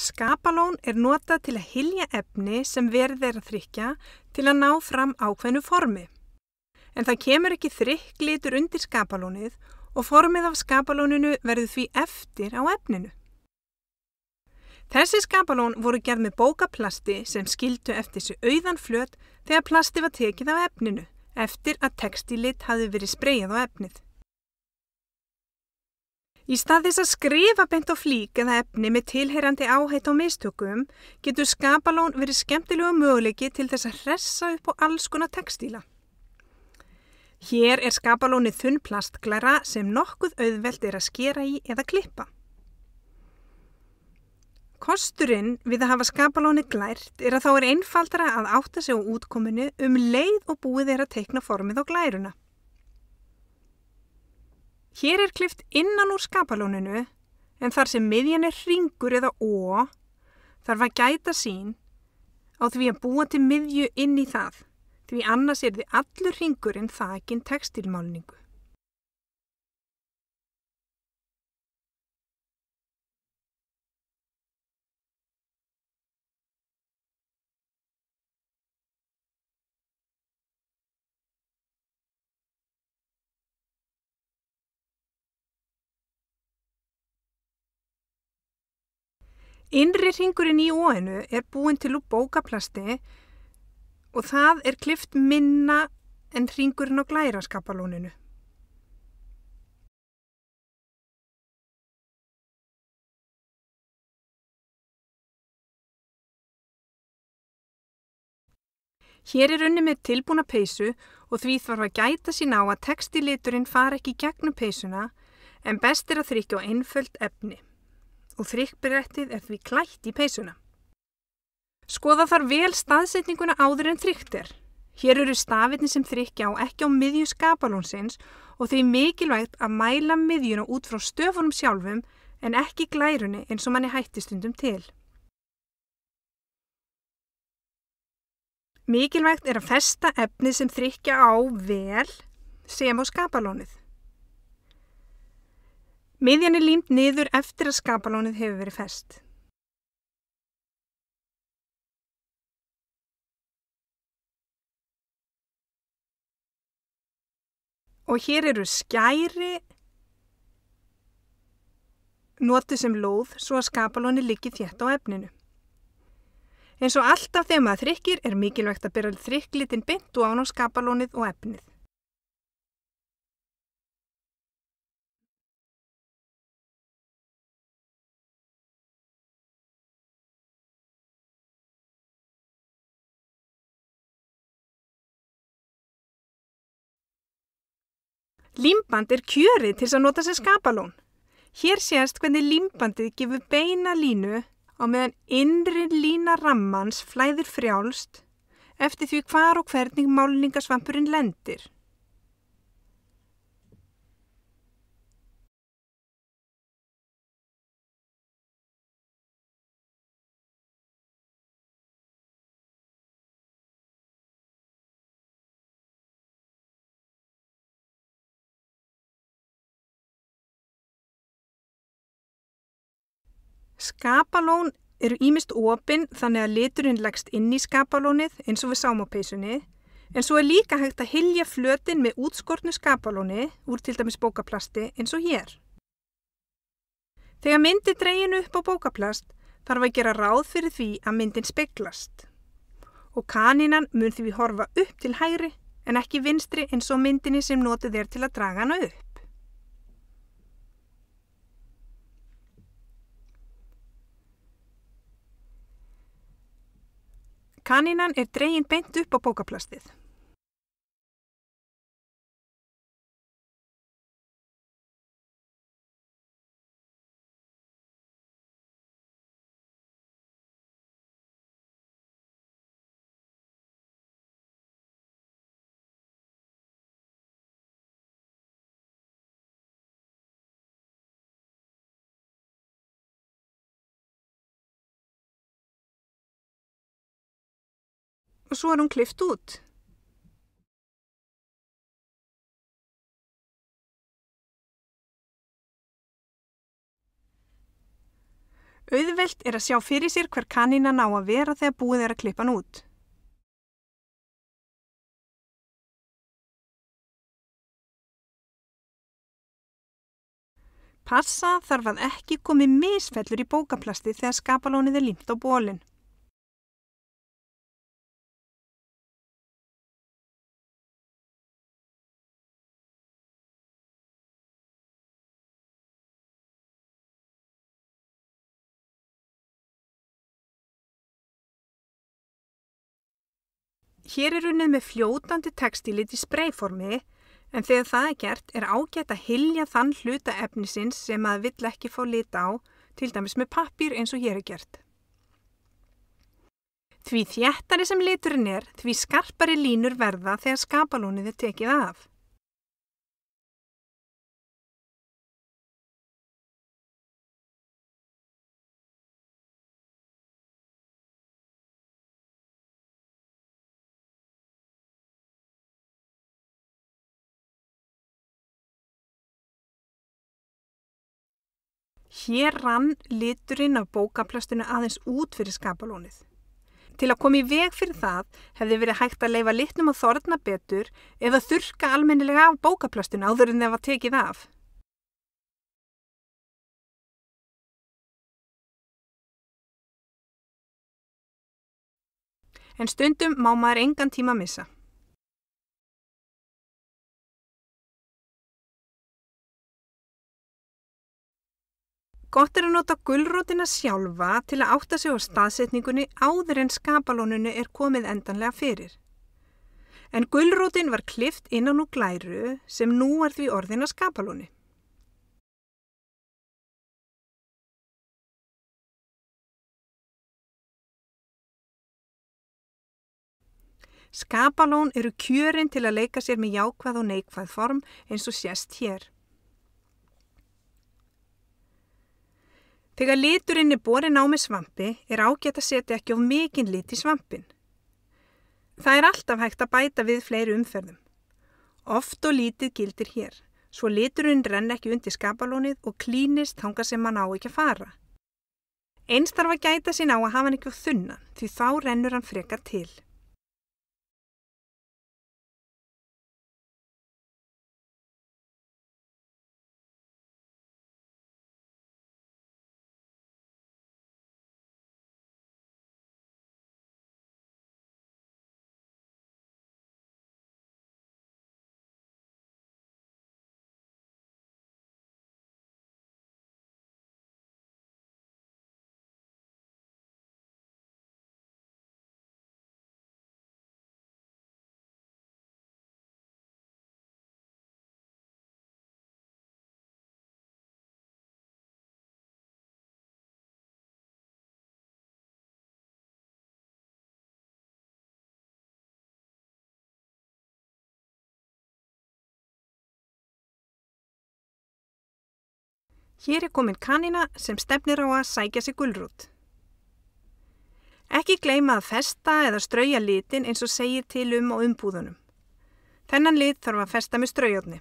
Skapalón er notað til að hilja efni sem verð er að þrykja til að ná fram ákveðnu formi. En það kemur ekki þrykk litur undir skapalónið og formið af skapalóninu verður því eftir á efninu. Þessi skapalón voru gerð með bókaplasti sem skildu eftir sér auðan flöt þegar plasti var tekið á efninu eftir að textilit hafi verið spreyjað á efnið. Í stað þess að skrifa beint á flík eða efni með tilheyrandi áhætt á mistökum getur skapalón verið skemmtilegu möguleiki til þess að hressa upp á alls konar textíla. Hér er skapalónið þunn plastglæra sem nokkuð auðvelt er að skera í eða klippa. Kosturinn við að hafa skapalónið glært er að þá er einfaldra að átta sig á útkominu um leið og búið er að teikna formið á glæruna. Hér er klift innan úr skapalóninu en þar sem miðjan er ringur eða ó þarf að gæta sín á því að búa til miðju inn í það því annars er þið allur ringurinn þakinn textilmálningu. Innri ringurinn í óinu er búin til úr bókaplasti og það er klift minna en ringurinn á glæraskapalóninu. Hér er unni með tilbúna peysu og því þarf að gæta sín á að textiliturinn far ekki gegnum peysuna en best er að þrykja á einföld efni og þrykkbrettið er því klætt í peysuna. Skoða þar vel staðsetninguna áður en þrykt er. Hér eru stafirni sem þrykkja á ekki á miðju skapalónsins og því mikilvægt að mæla miðjuna út frá stöfunum sjálfum en ekki glærunni eins og manni hættistundum til. Mikilvægt er að festa efnið sem þrykkja á vel sem á skapalónið. Miðjan er límt niður eftir að skapalónið hefur verið fest. Og hér eru skæri notið sem lóð svo að skapalónið liggi þétt á efninu. En svo alltaf þegar maður þrykkir er mikilvægt að byrja þrykklitin bynd og án á skapalónið og efnið. Límband er kjörið til að nota sem skapalón. Hér sést hvernig límbandið gefur beina línu á meðan innri lína rammans flæður frjálst eftir því hvar og hvernig málinningasvampurinn lendir. Skapalón eru ímist opinn þannig að liturinn leggst inn í skapalónið eins og við sáum á peysunni en svo er líka hægt að hilja flötin með útskortnu skapalóni úr til dæmis bókaplasti eins og hér. Þegar myndi dreginu upp á bókaplast þarf að gera ráð fyrir því að myndin speglast og kanínan mun því við horfa upp til hægri en ekki vinstri eins og myndinni sem notið er til að draga hana upp. Kanínan er dreyin beint upp á bókaplastið. og svo er hún klift út. Auðvelt er að sjá fyrir sér hver kanina ná að vera þegar búið er að klippa hann út. Passa þarf að ekki komi misfellur í bókaplasti þegar skapalónið er límt á bólinn. Hér er unnið með fljótandi textílit í spreyformi en þegar það er gert er ágætt að hilja þann hluta efnisins sem að vill ekki fá lit á, til dæmis með pappir eins og hér er gert. Því þjættari sem liturinn er, því skarpari línur verða þegar skapalónið er tekið af. Hér rann liturinn af bókaplastinu aðeins út fyrir skapalónið. Til að koma í veg fyrir það hefði verið hægt að leifa litnum að þorna betur eða þurka almennilega af bókaplastinu áður en það var tekið af. En stundum má maður engan tíma missa. Gott er að nota gullrótina sjálfa til að átta sig á staðsetningunni áður en skapalónunni er komið endanlega fyrir. En gullrótin var klift innan úr glæru sem nú er því orðin að skapalóni. Skapalón eru kjörinn til að leika sér með jákvað og neikvað form eins og sérst hér. Þegar liturinn er borin á með svampi er ágætt að setja ekki of mikinn lit í svampin. Það er alltaf hægt að bæta við fleiri umferðum. Oft og lítið gildir hér, svo liturinn renn ekki undir skapalónið og klínist þanga sem hann á ekki að fara. Eins þarf að gæta sín á að hafa hann ekki á þunna því þá rennur hann frekar til. Hér er komin kanina sem stefnir á að sækja sig gullrút. Ekki gleima að festa eða strauja litin eins og segir til um á umbúðunum. Þennan lit þarf að festa með straujotni.